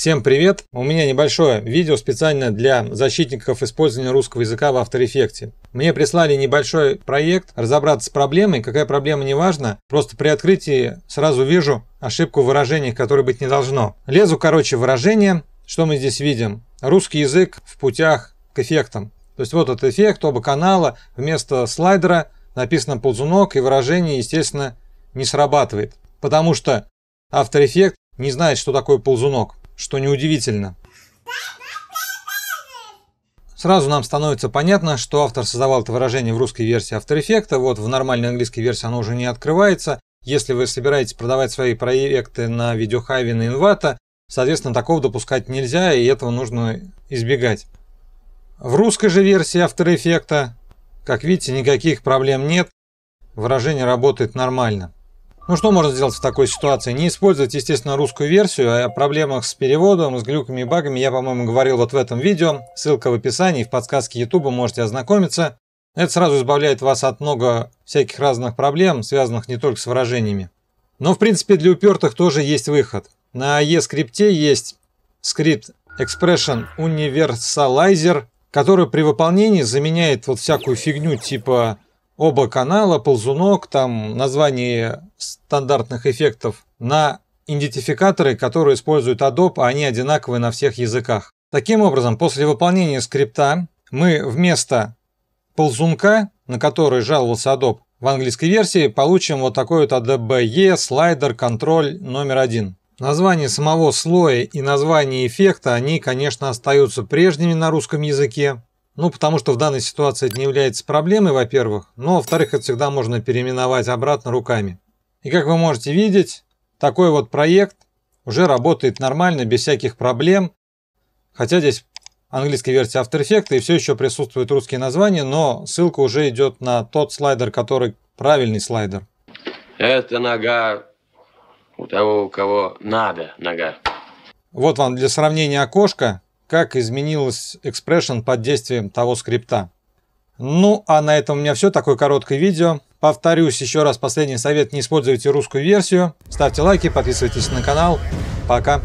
Всем привет! У меня небольшое видео специально для защитников использования русского языка в After Effects. Мне прислали небольшой проект разобраться с проблемой, какая проблема не важна, просто при открытии сразу вижу ошибку в выражениях, которой быть не должно. Лезу, короче, выражение, что мы здесь видим? Русский язык в путях к эффектам. То есть вот этот эффект, оба канала, вместо слайдера написано ползунок, и выражение, естественно, не срабатывает, потому что After Effects не знает, что такое ползунок что неудивительно. Сразу нам становится понятно, что автор создавал это выражение в русской версии After Effects, вот в нормальной английской версии оно уже не открывается. Если вы собираетесь продавать свои проекты на видеохайве на Envato, соответственно, такого допускать нельзя, и этого нужно избегать. В русской же версии After Effects, как видите, никаких проблем нет, выражение работает нормально. Ну что можно сделать в такой ситуации? Не использовать, естественно, русскую версию. О проблемах с переводом, с глюками и багами я, по-моему, говорил вот в этом видео. Ссылка в описании, в подсказке YouTube можете ознакомиться. Это сразу избавляет вас от много всяких разных проблем, связанных не только с выражениями. Но, в принципе, для упертых тоже есть выход. На E-скрипте есть скрипт Expression Universalizer, который при выполнении заменяет вот всякую фигню типа оба канала, ползунок, там название стандартных эффектов на идентификаторы, которые используют Adobe, а они одинаковые на всех языках. Таким образом, после выполнения скрипта мы вместо ползунка, на который жаловался Adobe, в английской версии получим вот такой вот ADBE слайдер контроль номер один. Название самого слоя и название эффекта, они, конечно, остаются прежними на русском языке, ну, потому что в данной ситуации это не является проблемой, во-первых, но, во-вторых, это всегда можно переименовать обратно руками. И как вы можете видеть, такой вот проект уже работает нормально, без всяких проблем. Хотя здесь английская версия After Effects, и все еще присутствуют русские названия, но ссылка уже идет на тот слайдер, который правильный слайдер. Это нога у того, у кого надо нога. Вот вам для сравнения окошко, как изменилась expression под действием того скрипта. Ну, а на этом у меня все. Такое короткое видео. Повторюсь еще раз последний совет. Не используйте русскую версию. Ставьте лайки, подписывайтесь на канал. Пока.